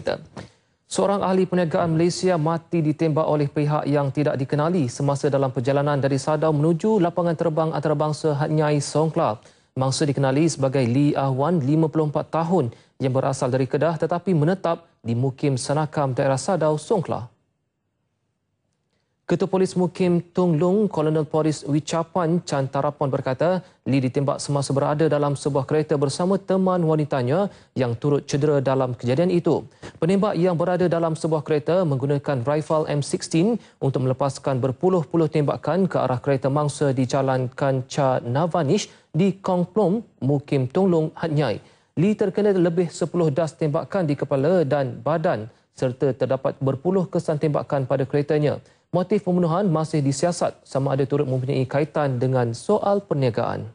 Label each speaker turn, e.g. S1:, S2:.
S1: kita. Seorang ahli perniagaan Malaysia mati ditembak oleh pihak yang tidak dikenali semasa dalam perjalanan dari Sadau menuju lapangan terbang antarabangsa Hatnyai Songkla. Mangsa dikenali sebagai Li Ahwan, 54 tahun yang berasal dari Kedah tetapi menetap di Mukim Senakam daerah Sadau, Songkla. Ketua Polis Mukim Tung Lung, Kolonel Polis Wichapan Chan Tarapon berkata, Lee ditembak semasa berada dalam sebuah kereta bersama teman wanitanya yang turut cedera dalam kejadian itu. Penembak yang berada dalam sebuah kereta menggunakan rifle M16 untuk melepaskan berpuluh-puluh tembakan ke arah kereta mangsa di Jalan Kanca Navanish di Kong Plum, Mukim Tung Lung, Hatnyai. Lee terkena lebih 10 das tembakan di kepala dan badan serta terdapat berpuluh kesan tembakan pada keretanya motif pembunuhan masih disiasat sama ada turut mempunyai kaitan dengan soal perniagaan.